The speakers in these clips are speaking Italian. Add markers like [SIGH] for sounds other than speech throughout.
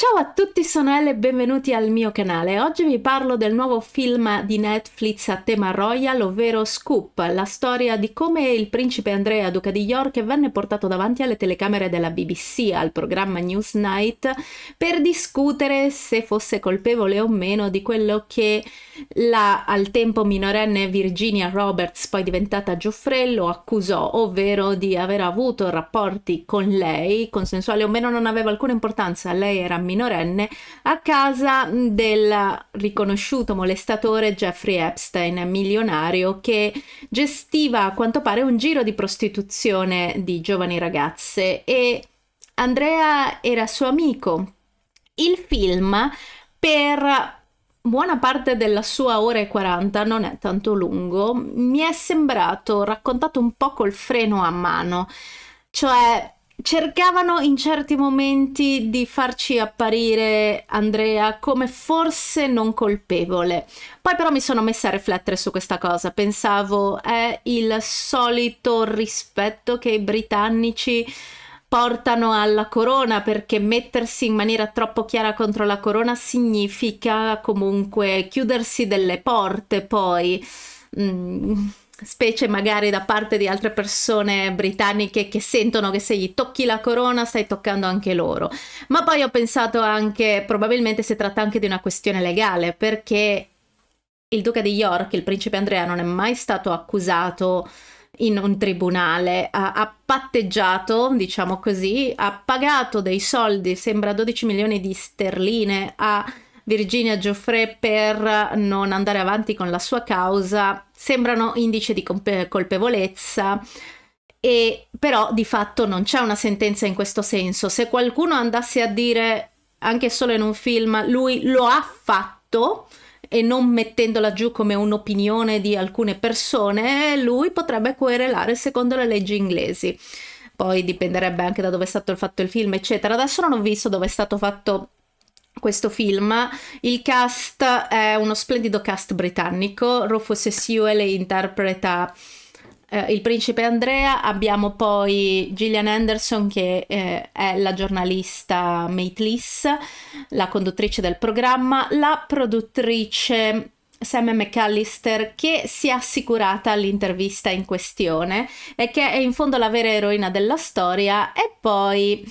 Ciao a tutti, sono Elle e benvenuti al mio canale. Oggi vi parlo del nuovo film di Netflix a tema royal, ovvero Scoop, la storia di come il principe Andrea, duca di York, venne portato davanti alle telecamere della BBC, al programma Newsnight, per discutere se fosse colpevole o meno di quello che la al tempo minorenne Virginia Roberts, poi diventata Gioffrello, accusò, ovvero di aver avuto rapporti con lei, consensuali o meno non aveva alcuna importanza, lei era minorenne a casa mm, del riconosciuto molestatore Jeffrey Epstein, milionario, che gestiva a quanto pare un giro di prostituzione di giovani ragazze e Andrea era suo amico. Il film per buona parte della sua ora e 40 non è tanto lungo, mi è sembrato raccontato un po' col freno a mano, cioè cercavano in certi momenti di farci apparire Andrea come forse non colpevole. Poi però mi sono messa a riflettere su questa cosa, pensavo è il solito rispetto che i britannici portano alla corona perché mettersi in maniera troppo chiara contro la corona significa comunque chiudersi delle porte poi. Mm specie magari da parte di altre persone britanniche che sentono che se gli tocchi la corona stai toccando anche loro. Ma poi ho pensato anche, probabilmente si tratta anche di una questione legale, perché il duca di York, il principe Andrea, non è mai stato accusato in un tribunale, ha, ha, patteggiato, diciamo così, ha pagato dei soldi, sembra 12 milioni di sterline a Virginia Gioffre per non andare avanti con la sua causa sembrano indice di colpevolezza e però di fatto non c'è una sentenza in questo senso. Se qualcuno andasse a dire anche solo in un film lui lo ha fatto e non mettendola giù come un'opinione di alcune persone, lui potrebbe querelare secondo le leggi inglesi. Poi dipenderebbe anche da dove è stato fatto il film, eccetera. Adesso non ho visto dove è stato fatto questo film. Il cast è uno splendido cast britannico. Rufus Sewell interpreta eh, il principe Andrea. Abbiamo poi Gillian Anderson che eh, è la giornalista Maitlis, la conduttrice del programma, la produttrice Sam McAllister che si è assicurata all'intervista in questione e che è in fondo la vera eroina della storia e poi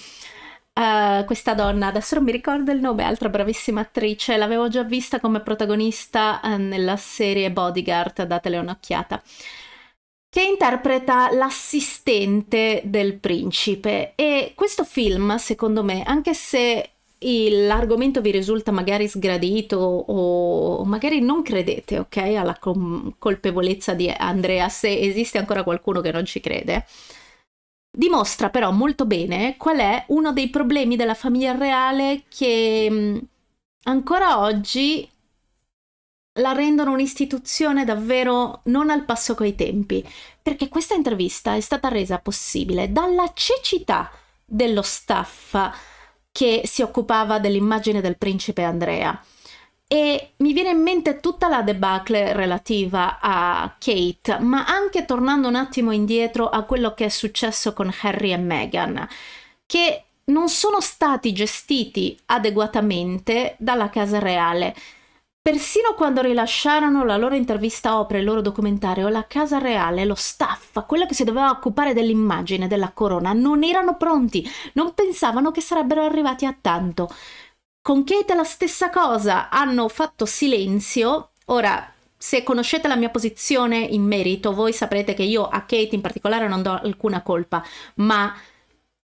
Uh, questa donna, adesso non mi ricordo il nome, altra bravissima attrice, l'avevo già vista come protagonista uh, nella serie Bodyguard, datele un'occhiata, che interpreta l'assistente del principe. E questo film, secondo me, anche se l'argomento vi risulta magari sgradito o magari non credete, ok, alla colpevolezza di Andrea, se esiste ancora qualcuno che non ci crede, Dimostra però molto bene qual è uno dei problemi della famiglia reale che mm, ancora oggi la rendono un'istituzione davvero non al passo coi tempi, perché questa intervista è stata resa possibile dalla cecità dello staff che si occupava dell'immagine del principe Andrea. E mi viene in mente tutta la debacle relativa a Kate, ma anche tornando un attimo indietro a quello che è successo con Harry e Meghan, che non sono stati gestiti adeguatamente dalla Casa Reale. Persino quando rilasciarono la loro intervista opera e il loro documentario, la Casa Reale, lo staff, quello che si doveva occupare dell'immagine della corona, non erano pronti, non pensavano che sarebbero arrivati a tanto. Con Kate la stessa cosa, hanno fatto silenzio. Ora, se conoscete la mia posizione in merito, voi saprete che io a Kate in particolare non do alcuna colpa, ma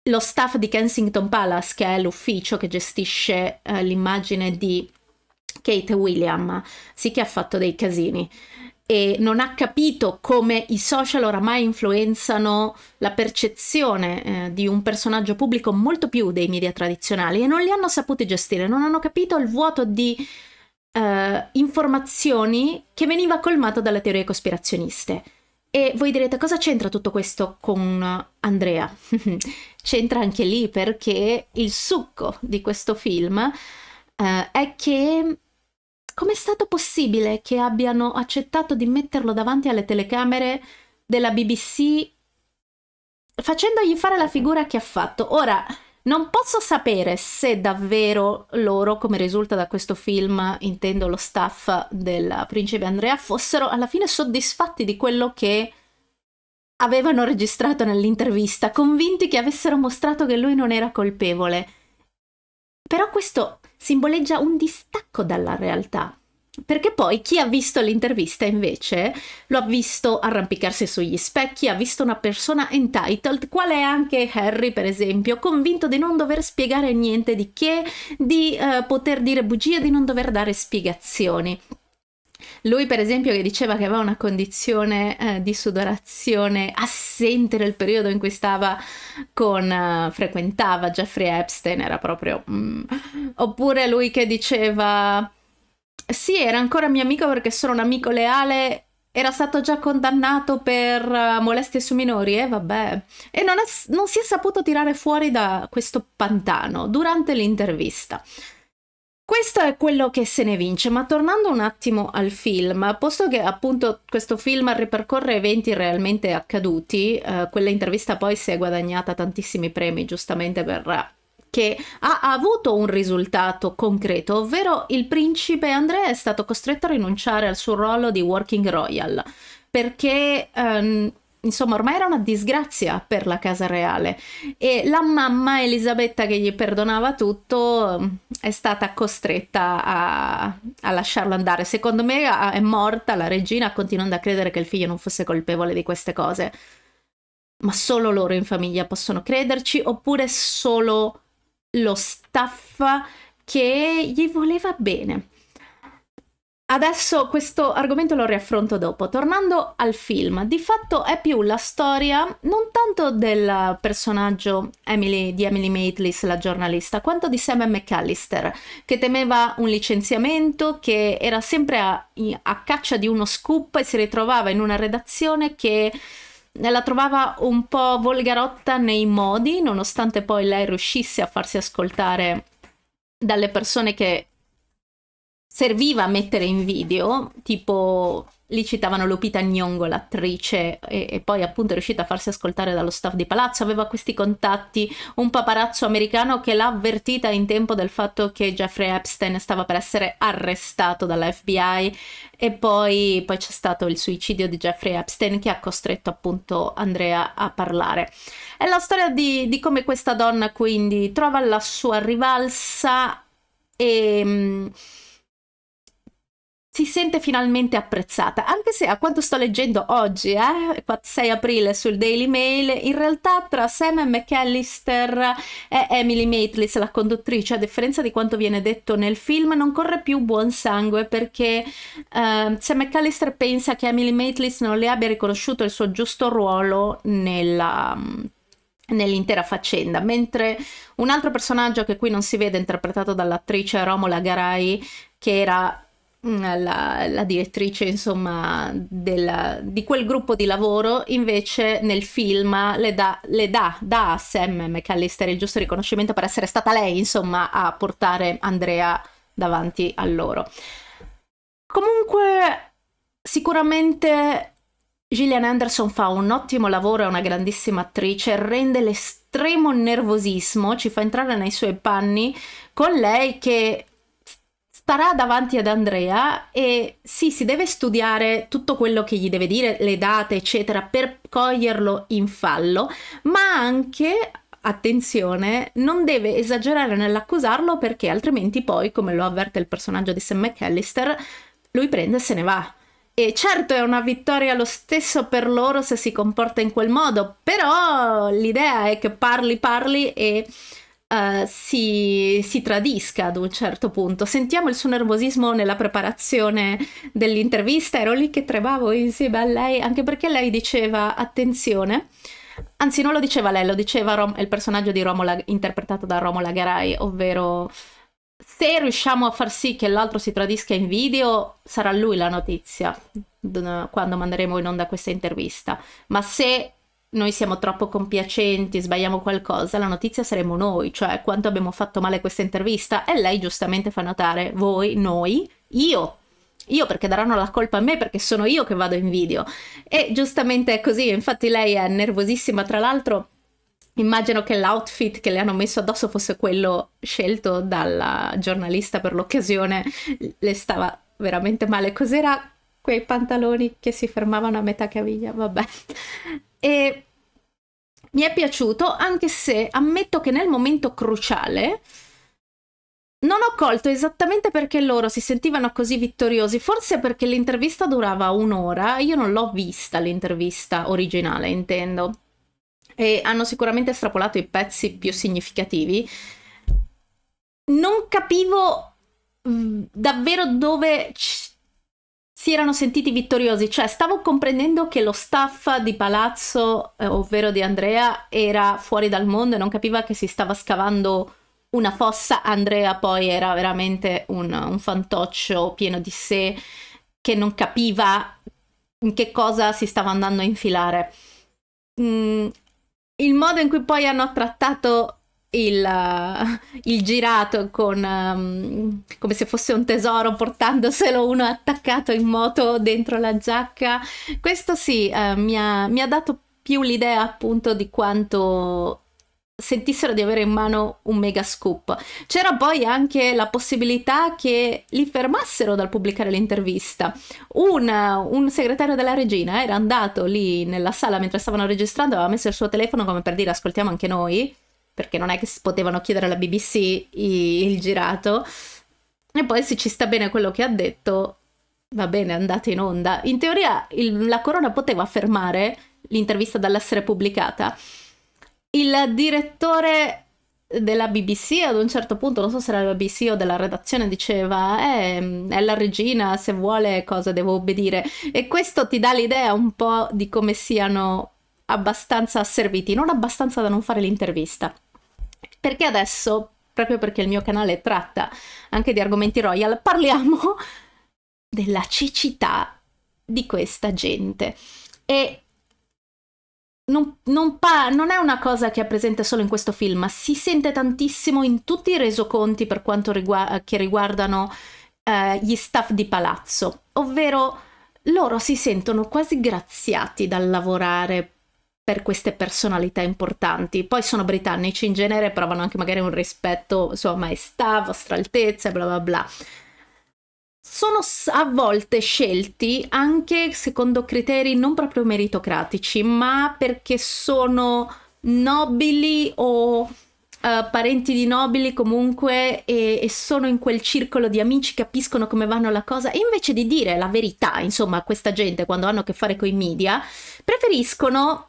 lo staff di Kensington Palace, che è l'ufficio che gestisce eh, l'immagine di Kate William, sì che ha fatto dei casini e non ha capito come i social oramai influenzano la percezione eh, di un personaggio pubblico molto più dei media tradizionali e non li hanno saputi gestire, non hanno capito il vuoto di eh, informazioni che veniva colmato dalle teorie cospirazioniste. E voi direte cosa c'entra tutto questo con Andrea? [LAUGHS] c'entra anche lì perché il succo di questo film eh, è che com'è stato possibile che abbiano accettato di metterlo davanti alle telecamere della BBC facendogli fare la figura che ha fatto? Ora, non posso sapere se davvero loro, come risulta da questo film, intendo lo staff del principe Andrea, fossero alla fine soddisfatti di quello che avevano registrato nell'intervista, convinti che avessero mostrato che lui non era colpevole. Però questo simboleggia un distacco dalla realtà, perché poi chi ha visto l'intervista invece lo ha visto arrampicarsi sugli specchi, ha visto una persona entitled, quale è anche Harry per esempio, convinto di non dover spiegare niente di che, di eh, poter dire bugie, di non dover dare spiegazioni. Lui, per esempio, che diceva che aveva una condizione eh, di sudorazione assente nel periodo in cui stava con eh, frequentava Jeffrey Epstein, era proprio. Mm. Oppure lui che diceva. Sì, era ancora mio amico perché sono un amico leale era stato già condannato per eh, molestie su minori, e eh? vabbè. E non, è, non si è saputo tirare fuori da questo pantano durante l'intervista. Questo è quello che se ne vince, ma tornando un attimo al film, posto che appunto questo film ripercorre eventi realmente accaduti, eh, quella intervista poi si è guadagnata tantissimi premi giustamente per che ha, avuto un risultato concreto, ovvero il principe Andrea è stato costretto a rinunciare al suo ruolo di working royal perché ehm, insomma ormai era una disgrazia per la casa reale e la mamma Elisabetta che gli perdonava tutto è stata costretta a, a lasciarlo andare. Secondo me è morta la regina continuando a credere che il figlio non fosse colpevole di queste cose. Ma solo loro in famiglia possono crederci oppure solo lo staff che gli voleva bene. Adesso questo argomento lo riaffronto dopo. Tornando al film, di fatto è più la storia non tanto del personaggio Emily, di Emily Maitlis, la giornalista, quanto di Sam McAllister, che temeva un licenziamento, che era sempre a, a caccia di uno scoop e si ritrovava in una redazione che la trovava un po' volgarotta nei modi, nonostante poi lei riuscisse a farsi ascoltare dalle persone che serviva a mettere in video, tipo lì citavano Lupita Nyong'o, l'attrice, e, e, poi appunto è riuscita a farsi ascoltare dallo staff di Palazzo, aveva questi contatti, un paparazzo americano che l'ha avvertita in tempo del fatto che Jeffrey Epstein stava per essere arrestato dalla FBI e poi, poi c'è stato il suicidio di Jeffrey Epstein che ha costretto appunto Andrea a parlare. È la storia di, di come questa donna quindi trova la sua rivalsa e... Mm, si sente finalmente apprezzata, anche se a quanto sto leggendo oggi, eh, 6 aprile sul Daily Mail, in realtà tra Sam e McAllister e Emily Maitlis, la conduttrice, a differenza di quanto viene detto nel film, non corre più buon sangue perché eh, Sam McAllister pensa che Emily Maitlis non le abbia riconosciuto il suo giusto ruolo nella mm, nell'intera faccenda, mentre un altro personaggio che qui non si vede interpretato dall'attrice Romola Garai, che era Mm, la, la, direttrice insomma della, di quel gruppo di lavoro invece nel film le dà, le dà, dà a Sam McAllister il giusto riconoscimento per essere stata lei insomma a portare Andrea davanti a loro comunque sicuramente Gillian Anderson fa un ottimo lavoro, è una grandissima attrice, rende l'estremo nervosismo, ci fa entrare nei suoi panni con lei che starà davanti ad Andrea e sì, si deve studiare tutto quello che gli deve dire, le date, eccetera, per coglierlo in fallo, ma anche attenzione, non deve esagerare nell'accusarlo perché altrimenti poi, come lo avverte il personaggio di Sam McAllister, lui prende e se ne va. E certo è una vittoria lo stesso per loro se si comporta in quel modo, però l'idea è che parli, parli e uh, si, si, tradisca ad un certo punto. Sentiamo il suo nervosismo nella preparazione dell'intervista, ero lì che tremavo insieme a lei, anche perché lei diceva attenzione. Anzi, non lo diceva lei, lo diceva Rom- il personaggio di Romola interpretato da Romola Garai, ovvero se riusciamo a far sì che l'altro si tradisca in video, sarà lui la notizia quando manderemo in onda questa intervista. Ma se noi siamo troppo compiacenti, sbagliamo qualcosa, la notizia saremo noi, cioè quanto abbiamo fatto male questa intervista e lei giustamente fa notare voi, noi, io. Io perché daranno la colpa a me perché sono io che vado in video. E giustamente è così, infatti lei è nervosissima, tra l'altro immagino che l'outfit che le hanno messo addosso fosse quello scelto dalla giornalista per l'occasione, le stava veramente male. Cos'era quei pantaloni che si fermavano a metà caviglia, vabbè. E mi è piaciuto, anche se ammetto che nel momento cruciale non ho colto esattamente perché loro si sentivano così vittoriosi, forse perché l'intervista durava un'ora, io non l'ho vista l'intervista originale, intendo. E hanno sicuramente estrapolato i pezzi più significativi. Non capivo davvero dove si erano sentiti vittoriosi, cioè stavo comprendendo che lo staff di Palazzo, eh, ovvero di Andrea, era fuori dal mondo e non capiva che si stava scavando una fossa. Andrea poi era veramente un, un fantoccio pieno di sé che non capiva in che cosa si stava andando a infilare. Mm, il modo in cui poi hanno trattato il, uh, il, girato con um, come se fosse un tesoro portandoselo uno attaccato in moto dentro la giacca questo sì uh, mi, ha, mi, ha, dato più l'idea appunto di quanto sentissero di avere in mano un mega scoop c'era poi anche la possibilità che li fermassero dal pubblicare l'intervista Una, un segretario della regina era andato lì nella sala mentre stavano registrando aveva messo il suo telefono come per dire ascoltiamo anche noi perché non è che si potevano chiedere alla BBC i, il girato. E poi se ci sta bene quello che ha detto, va bene, andate in onda. In teoria il, la corona poteva fermare l'intervista dall'essere pubblicata. Il direttore della BBC ad un certo punto, non so se era la BBC o della redazione, diceva eh, è la regina, se vuole cosa devo obbedire. E questo ti dà l'idea un po' di come siano abbastanza asserviti, non abbastanza da non fare l'intervista. Perché adesso, proprio perché il mio canale tratta anche di argomenti royal, parliamo [LAUGHS] della cecità di questa gente. E non, non, non, è una cosa che è presente solo in questo film, ma si sente tantissimo in tutti i resoconti per quanto rigu- che riguardano eh, gli staff di palazzo, ovvero loro si sentono quasi graziati dal lavorare per queste personalità importanti. Poi sono britannici in genere, provano anche magari un rispetto, sua maestà, vostra altezza, bla bla bla sono a volte scelti anche secondo criteri non proprio meritocratici, ma perché sono nobili o uh, parenti di nobili comunque e, e, sono in quel circolo di amici, capiscono come vanno la cosa e invece di dire la verità, insomma, a questa gente quando hanno a che fare con i media, preferiscono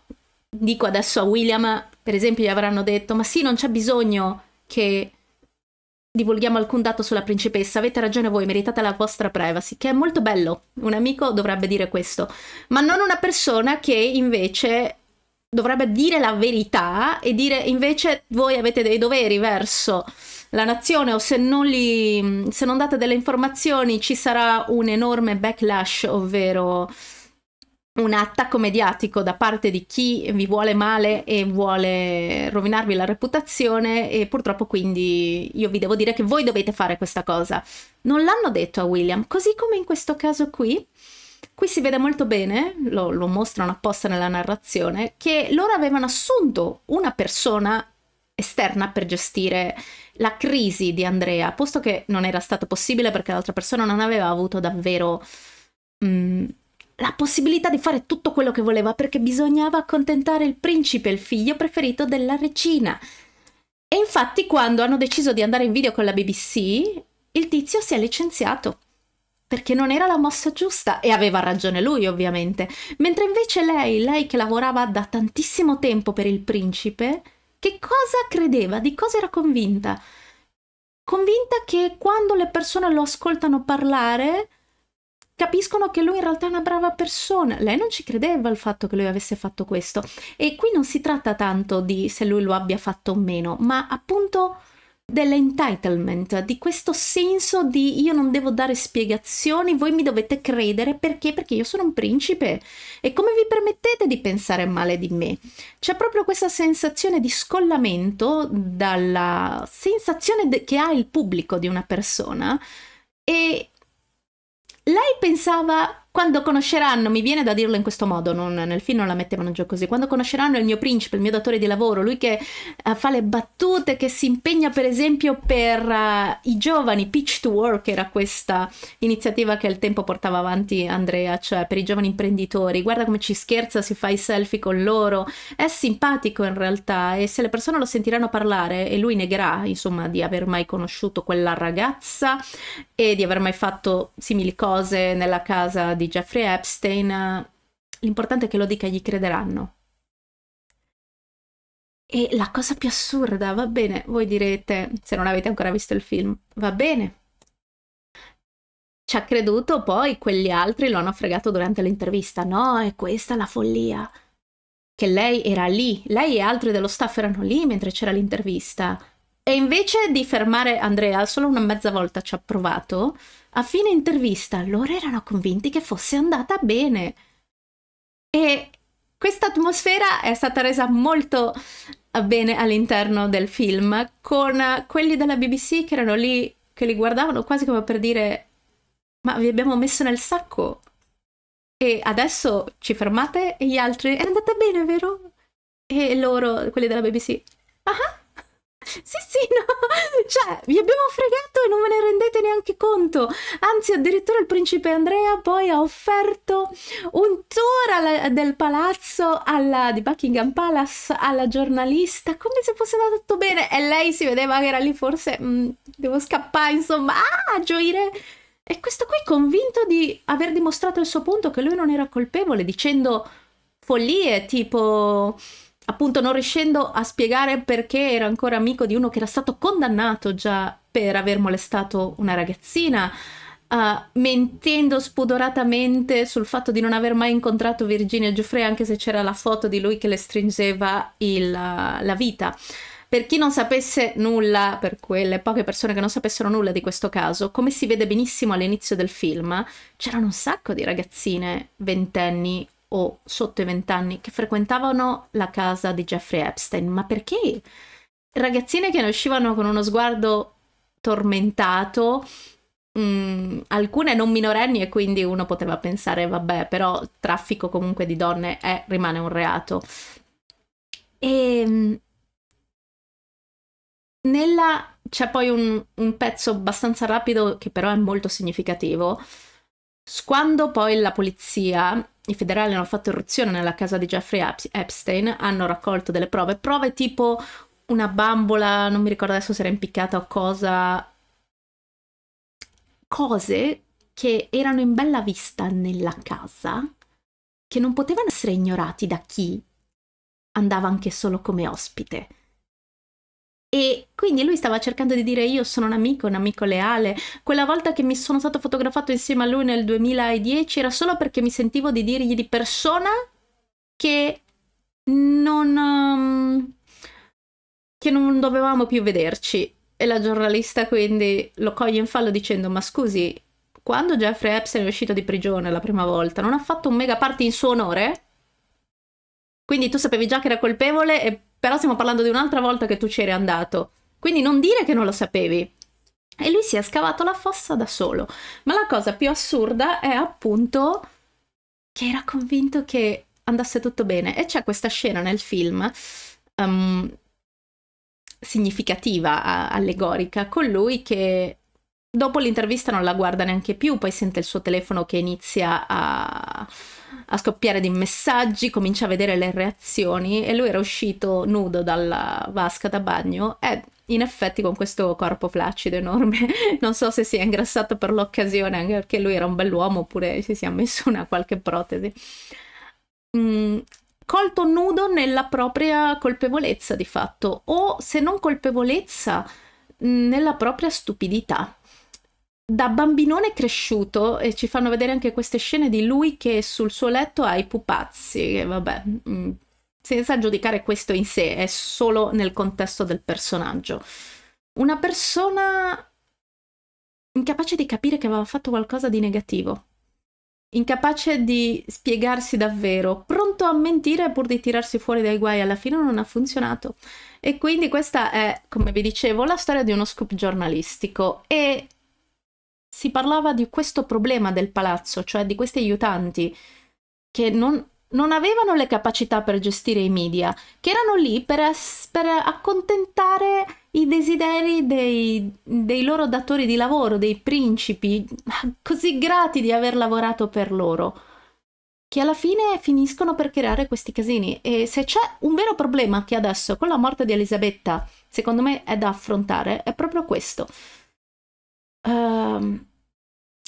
dico adesso a William, per esempio, gli avranno detto, ma sì, non c'è bisogno che divulghiamo alcun dato sulla principessa, avete ragione voi, meritate la vostra privacy, che è molto bello, un amico dovrebbe dire questo, ma non una persona che invece dovrebbe dire la verità e dire invece voi avete dei doveri verso la nazione o se non, li, se non date delle informazioni ci sarà un enorme backlash, ovvero un attacco mediatico da parte di chi vi vuole male e vuole rovinarvi la reputazione e purtroppo quindi io vi devo dire che voi dovete fare questa cosa. Non l'hanno detto a William, così come in questo caso qui. Qui si vede molto bene, lo, lo mostrano apposta nella narrazione, che loro avevano assunto una persona esterna per gestire la crisi di Andrea, posto che non era stato possibile perché l'altra persona non aveva avuto davvero... Mh, mm, la possibilità di fare tutto quello che voleva perché bisognava accontentare il principe, il figlio preferito della regina. E infatti quando hanno deciso di andare in video con la BBC, il tizio si è licenziato perché non era la mossa giusta e aveva ragione lui ovviamente, mentre invece lei, lei che lavorava da tantissimo tempo per il principe, che cosa credeva, di cosa era convinta? Convinta che quando le persone lo ascoltano parlare, capiscono che lui in realtà è una brava persona. Lei non ci credeva al fatto che lui avesse fatto questo. E qui non si tratta tanto di se lui lo abbia fatto o meno, ma appunto dell'entitlement, di questo senso di io non devo dare spiegazioni, voi mi dovete credere perché? Perché io sono un principe e come vi permettete di pensare male di me? C'è proprio questa sensazione di scollamento dalla sensazione che ha il pubblico di una persona e y pensaba Quando conosceranno, mi viene da dirlo in questo modo, non, nel film non la mettevano giù così, quando conosceranno il mio principe, il mio datore di lavoro, lui che uh, fa le battute, che si impegna per esempio per uh, i giovani, Pitch to Work era questa iniziativa che al tempo portava avanti Andrea, cioè per i giovani imprenditori, guarda come ci scherza, si fa i selfie con loro, è simpatico in realtà e se le persone lo sentiranno parlare e lui negherà insomma di aver mai conosciuto quella ragazza e di aver mai fatto simili cose nella casa di di Jeffrey Epstein, l'importante è che lo dica e gli crederanno. E la cosa più assurda, va bene, voi direte, se non avete ancora visto il film, va bene. Ci ha creduto, poi quegli altri lo hanno fregato durante l'intervista. No, è questa la follia. Che lei era lì, lei e altri dello staff erano lì mentre c'era l'intervista. E invece di fermare Andrea, solo una mezza volta ci ha provato, a fine intervista loro erano convinti che fosse andata bene. E questa atmosfera è stata resa molto eh, bene all'interno del film, con quelli della BBC che erano lì, che li guardavano quasi come per dire ma vi abbiamo messo nel sacco e adesso ci fermate e gli altri è andata bene, vero? E loro, quelli della BBC, ah, ah sì, sì, no, [LAUGHS] cioè, vi abbiamo fregato e non ve ne rendete neanche conto. Anzi, addirittura il principe Andrea poi ha offerto un tour alla, del palazzo alla, di Buckingham Palace alla giornalista, come se fosse andato tutto bene. E lei si vedeva che era lì, forse mh, mm, devo scappare, insomma, ah, gioire. E questo qui convinto di aver dimostrato il suo punto che lui non era colpevole, dicendo follie tipo appunto non riuscendo a spiegare perché era ancora amico di uno che era stato condannato già per aver molestato una ragazzina, uh, mentendo spudoratamente sul fatto di non aver mai incontrato Virginia Giuffre anche se c'era la foto di lui che le stringeva il, uh, la vita. Per chi non sapesse nulla, per quelle poche persone che non sapessero nulla di questo caso, come si vede benissimo all'inizio del film, c'erano un sacco di ragazzine ventenni o sotto i vent'anni che frequentavano la casa di Jeffrey Epstein, ma perché ragazzine che ne uscivano con uno sguardo tormentato, mh, mm, alcune non minorenni e quindi uno poteva pensare vabbè, però traffico comunque di donne è, rimane un reato. E ehm, nella c'è poi un, un pezzo abbastanza rapido che però è molto significativo quando poi la polizia, i federali hanno fatto irruzione nella casa di Jeffrey Epstein, hanno raccolto delle prove, prove tipo una bambola, non mi ricordo adesso se era impiccata o cosa, cose che erano in bella vista nella casa, che non potevano essere ignorati da chi andava anche solo come ospite. E quindi lui stava cercando di dire io sono un amico, un amico leale. Quella volta che mi sono stato fotografato insieme a lui nel 2010 era solo perché mi sentivo di dirgli di persona che non... Um, che non dovevamo più vederci. E la giornalista quindi lo coglie in fallo dicendo ma scusi, quando Jeffrey Epstein è uscito di prigione la prima volta non ha fatto un mega party in suo onore? Quindi tu sapevi già che era colpevole e però stiamo parlando di un'altra volta che tu c'eri andato. Quindi non dire che non lo sapevi. E lui si è scavato la fossa da solo. Ma la cosa più assurda è appunto che era convinto che andasse tutto bene. E c'è questa scena nel film um, significativa, allegorica, con lui che dopo l'intervista non la guarda neanche più, poi sente il suo telefono che inizia a a scoppiare di messaggi, comincia a vedere le reazioni e lui era uscito nudo dalla vasca da bagno e in effetti con questo corpo flaccido enorme, [LAUGHS] non so se si è ingrassato per l'occasione, anche perché lui era un bell'uomo oppure si sia messo una qualche protesi. Mm, colto nudo nella propria colpevolezza di fatto o se non colpevolezza nella propria stupidità da bambinone cresciuto e ci fanno vedere anche queste scene di lui che sul suo letto ha i pupazzi, che vabbè, mh, mm, senza giudicare questo in sé, è solo nel contesto del personaggio. Una persona incapace di capire che aveva fatto qualcosa di negativo, incapace di spiegarsi davvero, pronto a mentire pur di tirarsi fuori dai guai, alla fine non ha funzionato. E quindi questa è, come vi dicevo, la storia di uno scoop giornalistico e si parlava di questo problema del palazzo, cioè di questi aiutanti che non, non avevano le capacità per gestire i media, che erano lì per, per accontentare i desideri dei, dei, loro datori di lavoro, dei principi, [LAUGHS] così grati di aver lavorato per loro, che alla fine finiscono per creare questi casini. E se c'è un vero problema che adesso, con la morte di Elisabetta, secondo me è da affrontare, è proprio questo ehm,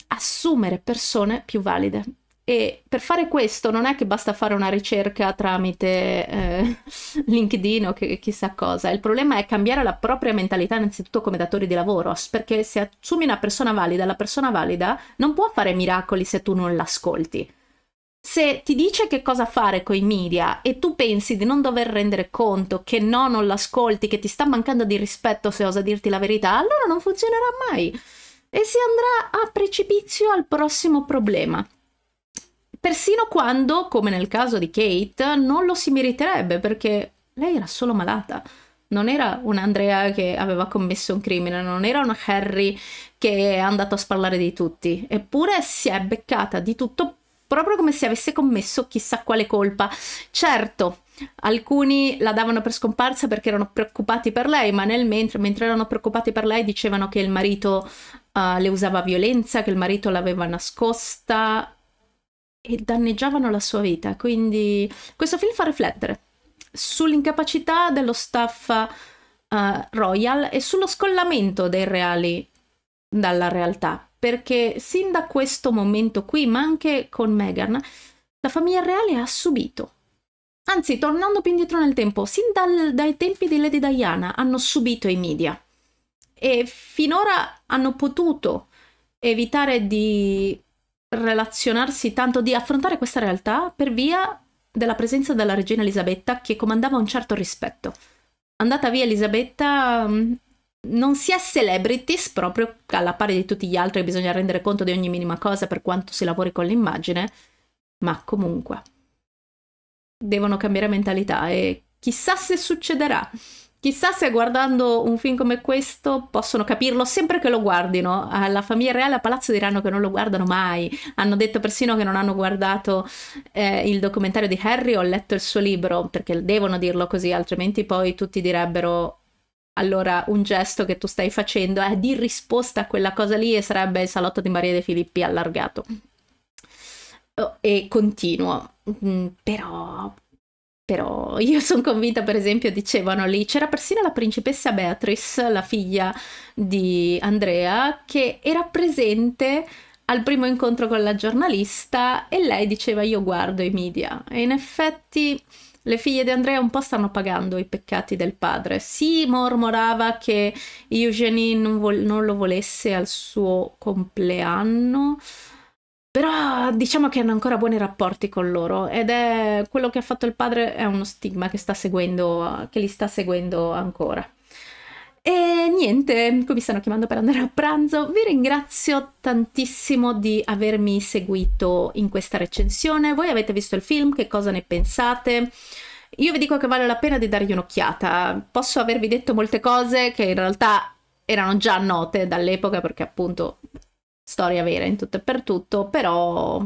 assumere persone più valide. E per fare questo non è che basta fare una ricerca tramite eh, [LAUGHS] LinkedIn o che, chissà cosa, il problema è cambiare la propria mentalità innanzitutto come datori di lavoro, perché se assumi una persona valida, la persona valida non può fare miracoli se tu non l'ascolti. Se ti dice che cosa fare con i media e tu pensi di non dover rendere conto che no, non l'ascolti, che ti sta mancando di rispetto se osa dirti la verità, allora non funzionerà mai e si andrà a precipizio al prossimo problema. Persino quando, come nel caso di Kate, non lo si meriterebbe perché lei era solo malata. Non era un'Andrea che aveva commesso un crimine, non era una Harry che è andato a sparlare di tutti, eppure si è beccata di tutto proprio come se avesse commesso chissà quale colpa. Certo, Alcuni la davano per scomparsa perché erano preoccupati per lei, ma nel mentre, mentre erano preoccupati per lei dicevano che il marito uh, le usava violenza, che il marito l'aveva nascosta e danneggiavano la sua vita. Quindi questo film fa riflettere sull'incapacità dello staff uh, Royal e sullo scollamento dei reali dalla realtà, perché sin da questo momento qui, ma anche con Meghan, la famiglia reale ha subito Anzi, tornando più indietro nel tempo, sin dal, dai tempi di Lady Diana hanno subito i media e finora hanno potuto evitare di relazionarsi tanto, di affrontare questa realtà per via della presenza della regina Elisabetta che comandava un certo rispetto. Andata via Elisabetta mm, non si è celebrities proprio alla pari di tutti gli altri, bisogna rendere conto di ogni minima cosa per quanto si lavori con l'immagine, ma comunque devono cambiare mentalità e chissà se succederà. Chissà se guardando un film come questo possono capirlo sempre che lo guardino. Alla famiglia reale a Palazzo diranno che non lo guardano mai. Hanno detto persino che non hanno guardato eh, il documentario di Harry o letto il suo libro, perché devono dirlo così, altrimenti poi tutti direbbero allora un gesto che tu stai facendo è di risposta a quella cosa lì e sarebbe il salotto di Maria De Filippi allargato. Oh, e continuo. Mm, però, però io sono convinta, per esempio, dicevano lì, c'era persino la principessa Beatrice, la figlia di Andrea, che era presente al primo incontro con la giornalista e lei diceva io guardo i media e in effetti le figlie di Andrea un po' stanno pagando i peccati del padre. Si mormorava che Eugenie non, non lo volesse al suo compleanno, però diciamo che hanno ancora buoni rapporti con loro ed è quello che ha fatto il padre è uno stigma che, seguendo, che li sta seguendo ancora. E niente, qui mi stanno chiamando per andare a pranzo. Vi ringrazio tantissimo di avermi seguito in questa recensione. Voi avete visto il film, che cosa ne pensate? Io vi dico che vale la pena di dargli un'occhiata. Posso avervi detto molte cose che in realtà erano già note dall'epoca perché appunto storia vera in tutto e per tutto, però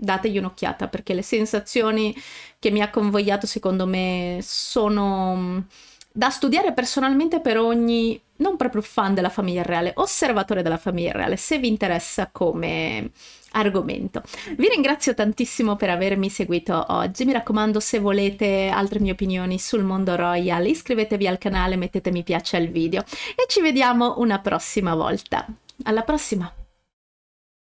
dategli un'occhiata perché le sensazioni che mi ha convogliato secondo me sono mm, da studiare personalmente per ogni, non proprio fan della famiglia reale, osservatore della famiglia reale, se vi interessa come argomento. Vi ringrazio tantissimo per avermi seguito oggi, mi raccomando se volete altre mie opinioni sul mondo royal iscrivetevi al canale, mettete mi piace al video e ci vediamo una prossima volta. Alla prossima!